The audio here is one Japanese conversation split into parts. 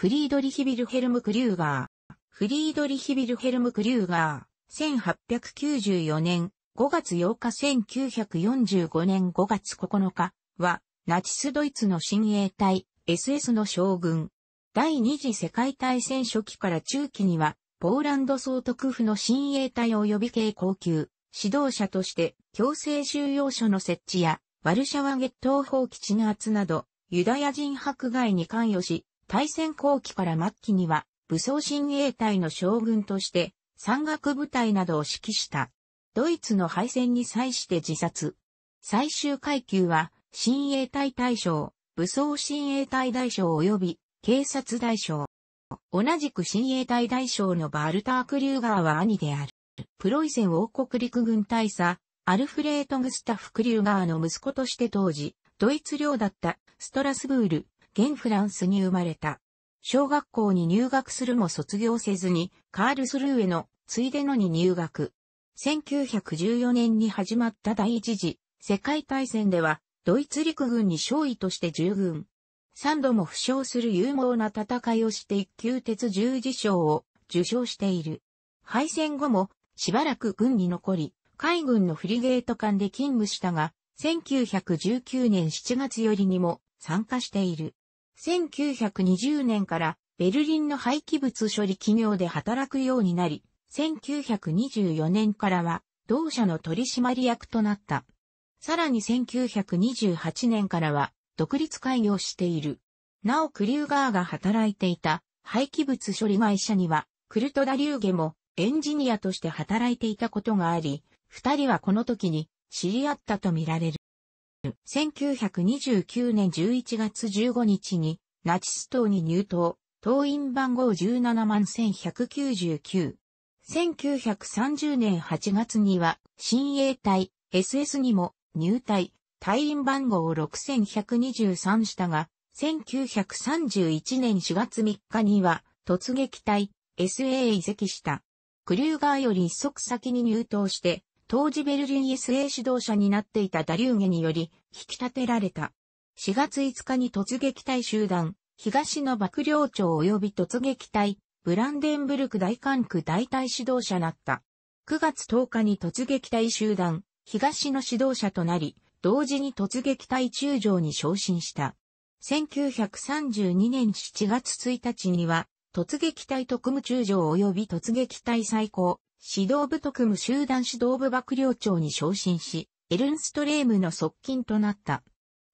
フリードリヒビルヘルム・クリューガー。フリードリヒビルヘルム・クリューガー。1894年5月8日1945年5月9日は、ナチスドイツの親衛隊 SS の将軍。第二次世界大戦初期から中期には、ポーランド総督府の親衛隊及び警高級、指導者として強制収容所の設置や、ワルシャワゲットー法基地の圧など、ユダヤ人迫害に関与し、大戦後期から末期には、武装親衛隊の将軍として、山岳部隊などを指揮した。ドイツの敗戦に際して自殺。最終階級は、親衛隊大将、武装親衛隊大将及び、警察大将。同じく親衛隊大将のバルター・クリューガーは兄である。プロイセン王国陸軍大佐、アルフレート・グスタフ・クリューガーの息子として当時、ドイツ領だったストラスブール現フランスに生まれた。小学校に入学するも卒業せずに、カールスルーへの、ついでのに入学。1914年に始まった第一次世界大戦では、ドイツ陸軍に勝利として従軍。三度も負傷する勇猛な戦いをして一級鉄十字章を受賞している。敗戦後もしばらく軍に残り、海軍のフリゲート艦で勤務したが、1919年7月よりにも参加している。1920年からベルリンの廃棄物処理企業で働くようになり、1924年からは同社の取締役となった。さらに1928年からは独立開業している。なおクリューガーが働いていた廃棄物処理会社にはクルトダ・リューゲもエンジニアとして働いていたことがあり、二人はこの時に知り合ったとみられる。1929年11月15日に、ナチス党に入党、党員番号17万1199。1930年8月には、新衛隊、SS にも入隊、隊員番号6123したが、1931年4月3日には、突撃隊、SA へ移籍した。クリューガーより一足先に入党して、当時ベルリン SA 指導者になっていたダリューゲにより引き立てられた。4月5日に突撃隊集団、東の幕僚長及び突撃隊、ブランデンブルク大管区大隊指導者なった。9月10日に突撃隊集団、東の指導者となり、同時に突撃隊中将に昇進した。1932年7月1日には、突撃隊特務中将及び突撃隊最高、指導部特務集団指導部幕僚長に昇進し、エルンストレームの側近となった。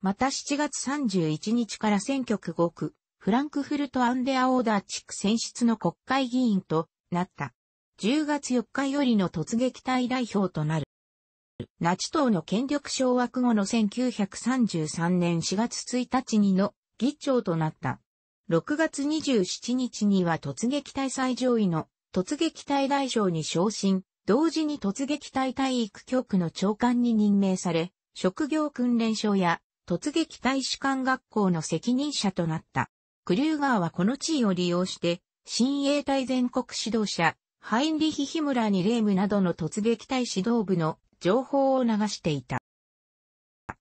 また7月31日から選挙区5区、フランクフルト・アンデア・オーダー地区選出の国会議員となった。10月4日よりの突撃隊代表となる。ナチ党の権力掌握後の1933年4月1日にの議長となった。6月27日には突撃隊最上位の突撃隊大将に昇進、同時に突撃隊体育局の長官に任命され、職業訓練所や突撃隊士官学校の責任者となった。クリューガーはこの地位を利用して、新衛隊全国指導者、ハインリヒ・ヒムラーにレームなどの突撃隊指導部の情報を流していた。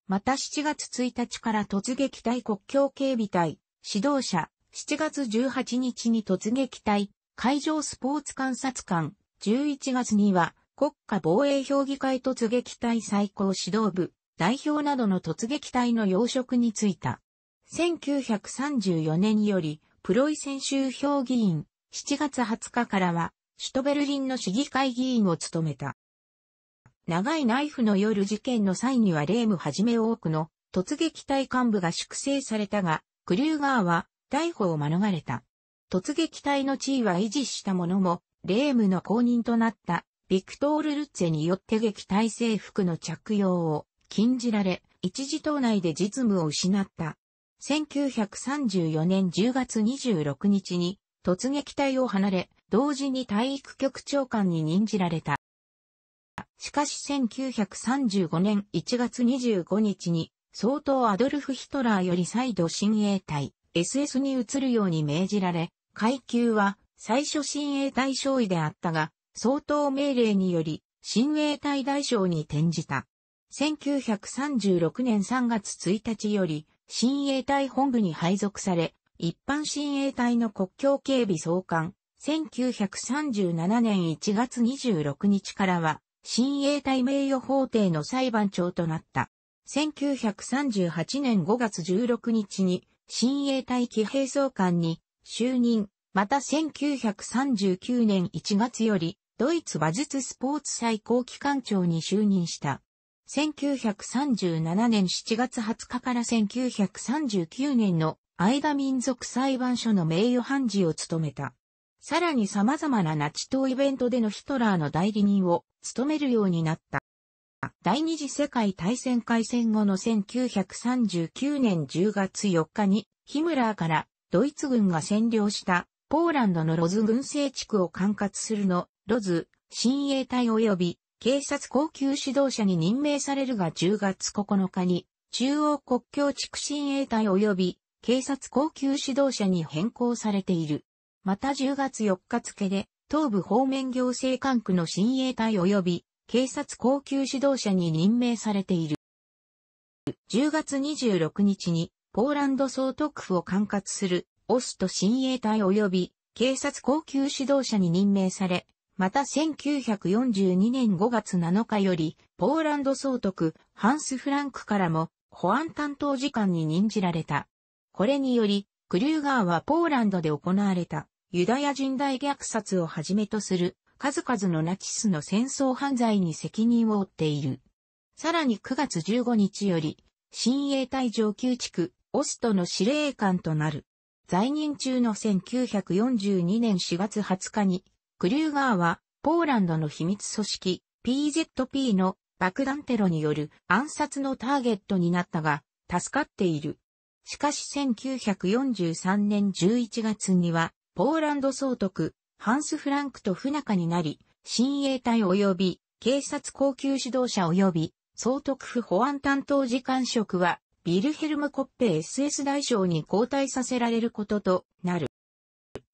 また7月1日から突撃隊国境警備隊、指導者、7月18日に突撃隊、海上スポーツ観察官、11月には、国家防衛評議会突撃隊最高指導部、代表などの突撃隊の要職に就いた。1934年より、プロイセン州評議員、7月20日からは、首都ベルリンの市議会議員を務めた。長いナイフの夜事件の際にはレームはじめ多くの突撃隊幹部が粛清されたが、クリューガーは逮捕を免れた。突撃隊の地位は維持したものも、レームの公認となったビクトール・ルッツェによって撃退制服の着用を禁じられ、一時島内で実務を失った。1934年10月26日に突撃隊を離れ、同時に体育局長官に任じられた。しかし1935年1月25日に、総統アドルフ・ヒトラーより再度新衛隊、SS に移るように命じられ、階級は最初親衛隊将尉であったが、相当命令により、親衛隊大将に転じた。1936年3月1日より、親衛隊本部に配属され、一般親衛隊の国境警備総監、1937年1月26日からは、親衛隊名誉法廷の裁判長となった。1938年5月16日に、親衛隊騎兵総監に就任、また1939年1月より、ドイツ馬術スポーツ最高機関長に就任した。1937年7月20日から1939年の間民族裁判所の名誉判事を務めた。さらに様々なナチ党イベントでのヒトラーの代理人を務めるようになった。第二次世界大戦開戦後の1939年10月4日にヒムラーからドイツ軍が占領したポーランドのロズ軍政地区を管轄するの、ロズ、親衛隊及び警察高級指導者に任命されるが10月9日に中央国境地区親衛隊及び警察高級指導者に変更されている。また10月4日付で東部方面行政管区の親衛隊及び警察高級指導者に任命されている。10月26日にポーランド総督府を管轄する、オスト親衛隊及び警察高級指導者に任命され、また1942年5月7日より、ポーランド総督、ハンス・フランクからも、保安担当次官に任じられた。これにより、クリューガーはポーランドで行われた、ユダヤ人大虐殺をはじめとする、数々のナチスの戦争犯罪に責任を負っている。さらに9月15日より、新衛隊上級地区、オストの司令官となる。在任中の1942年4月20日に、クリューガーは、ポーランドの秘密組織、PZP の爆弾テロによる暗殺のターゲットになったが、助かっている。しかし1943年11月には、ポーランド総督、ハンス・フランクと不仲になり、親衛隊及び警察高級指導者及び総督府保安担当次官職はビルヘルム・コッペ SS 大将に交代させられることとなる。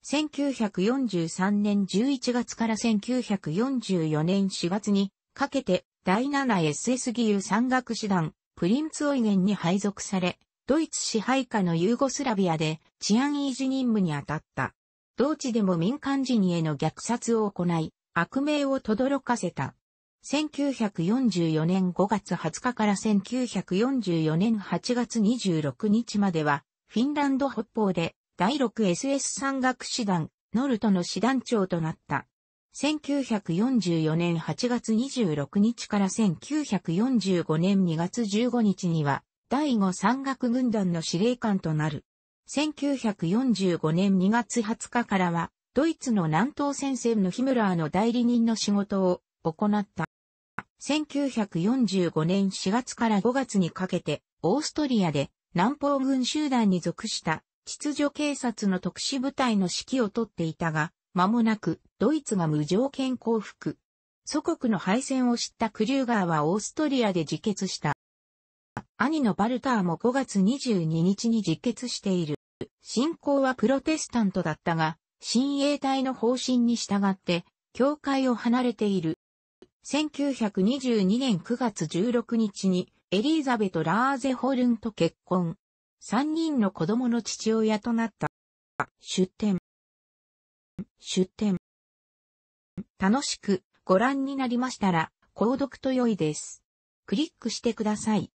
1943年11月から1944年4月にかけて第 7SS 義勇山岳師団プリンツオイゲンに配属され、ドイツ支配下のユーゴスラビアで治安維持任務に当たった。同地でも民間人への虐殺を行い、悪名を轟かせた。1944年5月20日から1944年8月26日までは、フィンランド北方で第 6SS 山岳師団、ノルトの師団長となった。1944年8月26日から1945年2月15日には、第5山岳軍団の司令官となる。1945年2月20日からは、ドイツの南東戦線のヒムラーの代理人の仕事を行った。1945年4月から5月にかけて、オーストリアで南方軍集団に属した秩序警察の特殊部隊の指揮をとっていたが、間もなくドイツが無条件降伏。祖国の敗戦を知ったクリューガーはオーストリアで自決した。兄のバルターも5月22日に自決している。信仰はプロテスタントだったが、親衛隊の方針に従って、教会を離れている1922年9月16日にエリーザベト・ラーゼホルンと結婚。3人の子供の父親となった。出展。出展。楽しくご覧になりましたら、購読と良いです。クリックしてください。